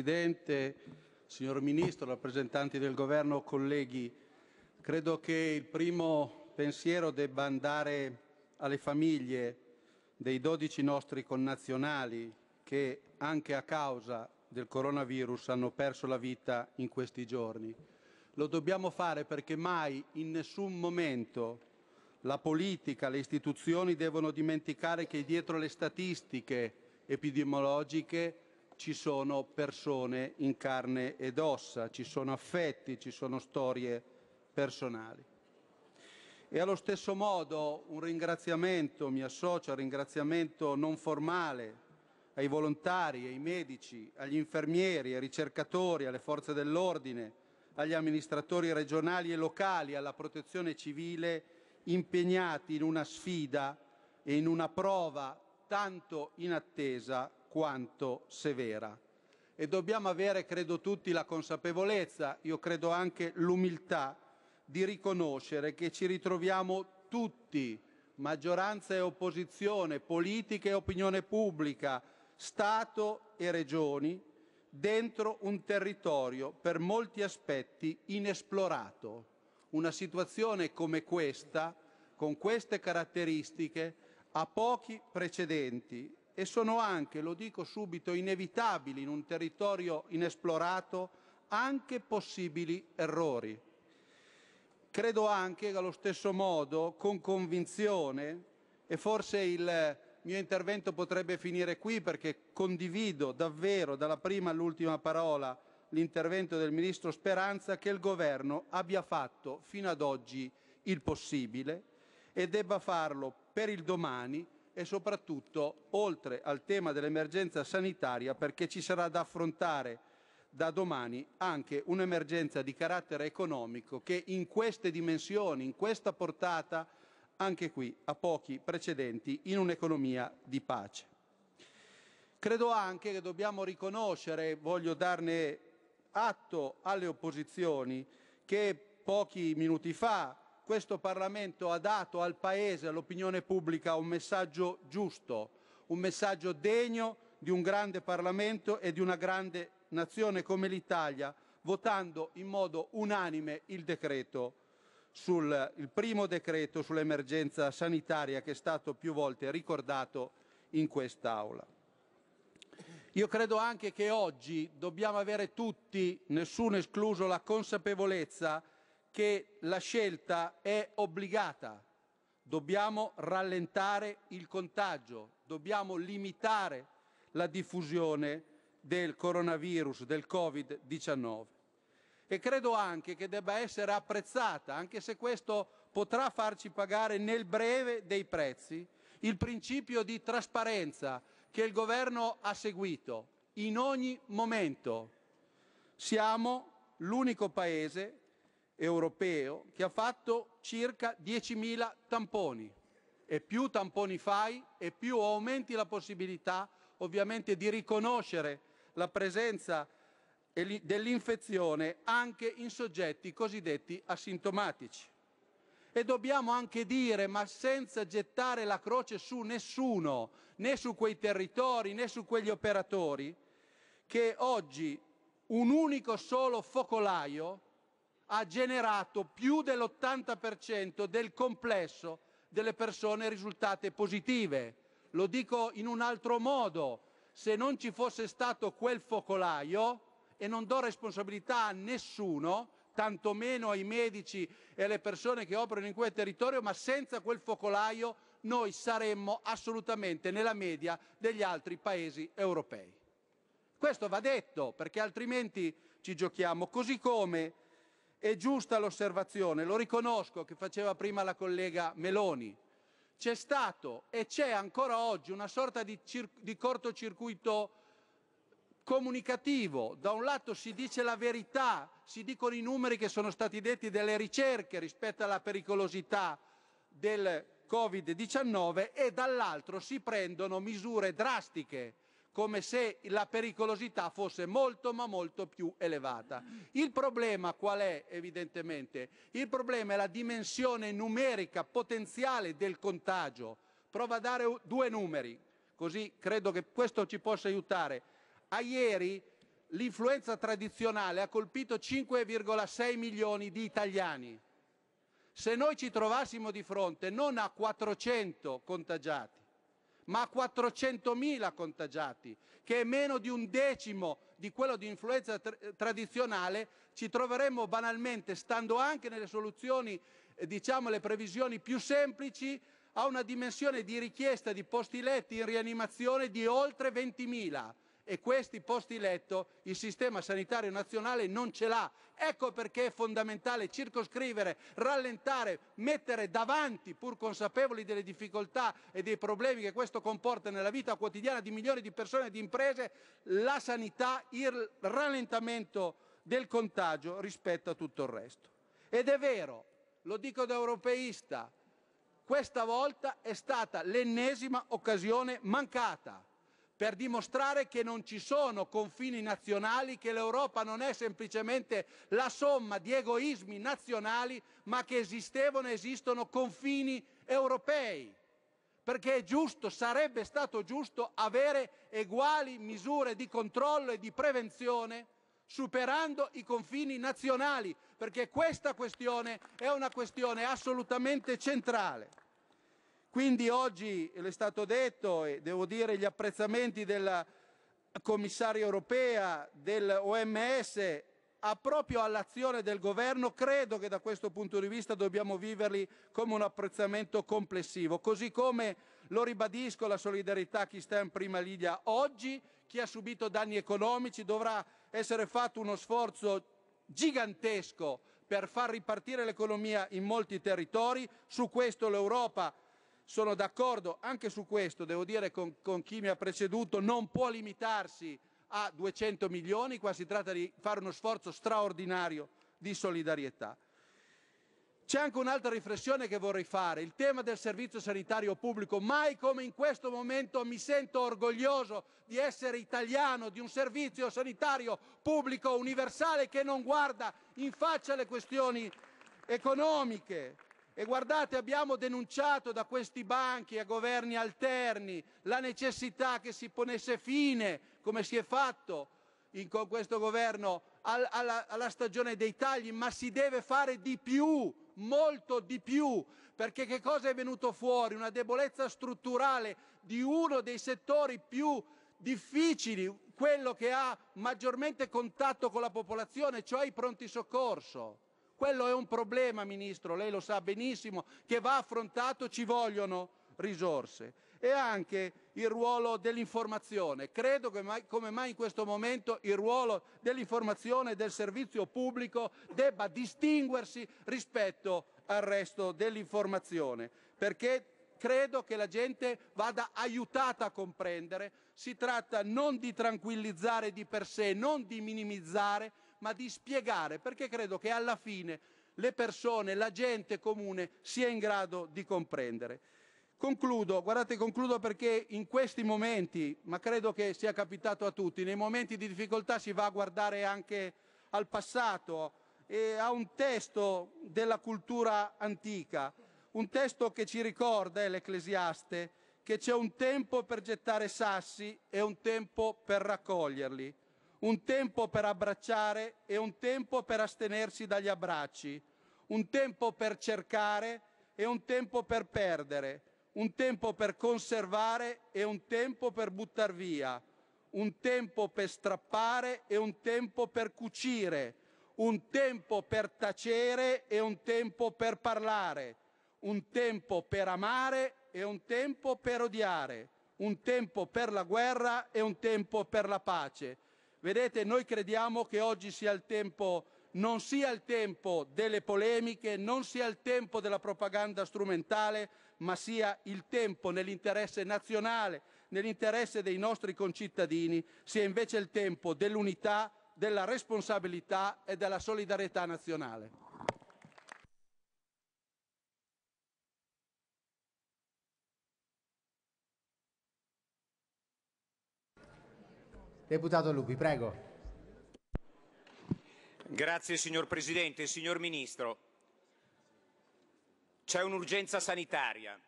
Presidente, signor Ministro, rappresentanti del Governo, colleghi, credo che il primo pensiero debba andare alle famiglie dei 12 nostri connazionali che anche a causa del coronavirus hanno perso la vita in questi giorni. Lo dobbiamo fare perché mai in nessun momento la politica, le istituzioni devono dimenticare che dietro le statistiche epidemiologiche ci sono persone in carne ed ossa, ci sono affetti, ci sono storie personali. E allo stesso modo un ringraziamento, mi associo al ringraziamento non formale ai volontari, ai medici, agli infermieri, ai ricercatori, alle forze dell'ordine, agli amministratori regionali e locali, alla protezione civile, impegnati in una sfida e in una prova tanto inattesa quanto severa. E dobbiamo avere, credo tutti, la consapevolezza, io credo anche l'umiltà, di riconoscere che ci ritroviamo tutti, maggioranza e opposizione, politica e opinione pubblica, Stato e regioni, dentro un territorio per molti aspetti inesplorato. Una situazione come questa, con queste caratteristiche, ha pochi precedenti e sono anche, lo dico subito, inevitabili in un territorio inesplorato, anche possibili errori. Credo anche allo stesso modo, con convinzione, e forse il mio intervento potrebbe finire qui perché condivido davvero dalla prima all'ultima parola l'intervento del Ministro Speranza, che il Governo abbia fatto fino ad oggi il possibile e debba farlo per il domani e soprattutto oltre al tema dell'emergenza sanitaria perché ci sarà da affrontare da domani anche un'emergenza di carattere economico che in queste dimensioni, in questa portata, anche qui ha pochi precedenti in un'economia di pace. Credo anche che dobbiamo riconoscere, voglio darne atto alle opposizioni, che pochi minuti fa questo Parlamento ha dato al Paese, all'opinione pubblica, un messaggio giusto, un messaggio degno di un grande Parlamento e di una grande nazione come l'Italia, votando in modo unanime il, decreto sul, il primo decreto sull'emergenza sanitaria che è stato più volte ricordato in quest'Aula. Io credo anche che oggi dobbiamo avere tutti, nessuno escluso, la consapevolezza che la scelta è obbligata. Dobbiamo rallentare il contagio, dobbiamo limitare la diffusione del coronavirus, del Covid-19. E credo anche che debba essere apprezzata, anche se questo potrà farci pagare nel breve dei prezzi, il principio di trasparenza che il governo ha seguito in ogni momento. Siamo l'unico paese europeo che ha fatto circa 10.000 tamponi e più tamponi fai e più aumenti la possibilità ovviamente di riconoscere la presenza dell'infezione anche in soggetti cosiddetti asintomatici. E dobbiamo anche dire, ma senza gettare la croce su nessuno, né su quei territori, né su quegli operatori, che oggi un unico solo focolaio ha generato più dell'80% del complesso delle persone risultate positive. Lo dico in un altro modo, se non ci fosse stato quel focolaio, e non do responsabilità a nessuno, tantomeno ai medici e alle persone che operano in quel territorio, ma senza quel focolaio noi saremmo assolutamente nella media degli altri paesi europei. Questo va detto perché altrimenti ci giochiamo. Così come è giusta l'osservazione, lo riconosco, che faceva prima la collega Meloni. C'è stato e c'è ancora oggi una sorta di, di cortocircuito comunicativo. Da un lato si dice la verità, si dicono i numeri che sono stati detti delle ricerche rispetto alla pericolosità del Covid-19 e dall'altro si prendono misure drastiche come se la pericolosità fosse molto ma molto più elevata. Il problema qual è evidentemente? Il problema è la dimensione numerica potenziale del contagio. Prova a dare due numeri, così credo che questo ci possa aiutare. A ieri l'influenza tradizionale ha colpito 5,6 milioni di italiani. Se noi ci trovassimo di fronte non a 400 contagiati, ma a 400.000 contagiati, che è meno di un decimo di quello di influenza tra eh, tradizionale, ci troveremmo banalmente, stando anche nelle soluzioni, eh, diciamo le previsioni più semplici, a una dimensione di richiesta di posti letti in rianimazione di oltre 20.000 e questi posti letto il sistema sanitario nazionale non ce l'ha. Ecco perché è fondamentale circoscrivere, rallentare, mettere davanti, pur consapevoli delle difficoltà e dei problemi che questo comporta nella vita quotidiana di milioni di persone e di imprese, la sanità, il rallentamento del contagio rispetto a tutto il resto. Ed è vero, lo dico da europeista, questa volta è stata l'ennesima occasione mancata per dimostrare che non ci sono confini nazionali, che l'Europa non è semplicemente la somma di egoismi nazionali, ma che esistevano e esistono confini europei. Perché è giusto, sarebbe stato giusto avere uguali misure di controllo e di prevenzione superando i confini nazionali, perché questa questione è una questione assolutamente centrale. Quindi oggi, l'è stato detto, e devo dire gli apprezzamenti della commissaria europea, dell'OMS, a proprio all'azione del governo, credo che da questo punto di vista dobbiamo viverli come un apprezzamento complessivo. Così come, lo ribadisco, la solidarietà a chi sta in prima linea oggi, chi ha subito danni economici, dovrà essere fatto uno sforzo gigantesco per far ripartire l'economia in molti territori. Su questo l'Europa sono d'accordo anche su questo, devo dire con, con chi mi ha preceduto, non può limitarsi a 200 milioni, qua si tratta di fare uno sforzo straordinario di solidarietà. C'è anche un'altra riflessione che vorrei fare, il tema del servizio sanitario pubblico. Mai come in questo momento mi sento orgoglioso di essere italiano, di un servizio sanitario pubblico universale che non guarda in faccia le questioni economiche. E guardate, abbiamo denunciato da questi banchi a governi alterni la necessità che si ponesse fine, come si è fatto in, con questo governo, al, alla, alla stagione dei tagli, ma si deve fare di più, molto di più, perché che cosa è venuto fuori? Una debolezza strutturale di uno dei settori più difficili, quello che ha maggiormente contatto con la popolazione, cioè i pronti soccorso. Quello è un problema, Ministro, lei lo sa benissimo, che va affrontato, ci vogliono risorse. E anche il ruolo dell'informazione. Credo che mai, come mai in questo momento il ruolo dell'informazione e del servizio pubblico debba distinguersi rispetto al resto dell'informazione, perché credo che la gente vada aiutata a comprendere. Si tratta non di tranquillizzare di per sé, non di minimizzare, ma di spiegare, perché credo che alla fine le persone, la gente comune sia in grado di comprendere. Concludo, guardate, concludo perché in questi momenti, ma credo che sia capitato a tutti, nei momenti di difficoltà si va a guardare anche al passato e a un testo della cultura antica, un testo che ci ricorda, è eh, l'Ecclesiaste, che c'è un tempo per gettare sassi e un tempo per raccoglierli un tempo per abbracciare e un tempo per astenersi dagli abbracci, un tempo per cercare e un tempo per perdere, un tempo per conservare e un tempo per buttar via, un tempo per strappare e un tempo per cucire, un tempo per tacere e un tempo per parlare, un tempo per amare e un tempo per odiare, un tempo per la guerra e un tempo per la pace Vedete, noi crediamo che oggi sia il tempo, non sia il tempo delle polemiche, non sia il tempo della propaganda strumentale, ma sia il tempo nell'interesse nazionale, nell'interesse dei nostri concittadini, sia invece il tempo dell'unità, della responsabilità e della solidarietà nazionale. Deputato Lupi, prego. Grazie signor Presidente. Signor Ministro, c'è un'urgenza sanitaria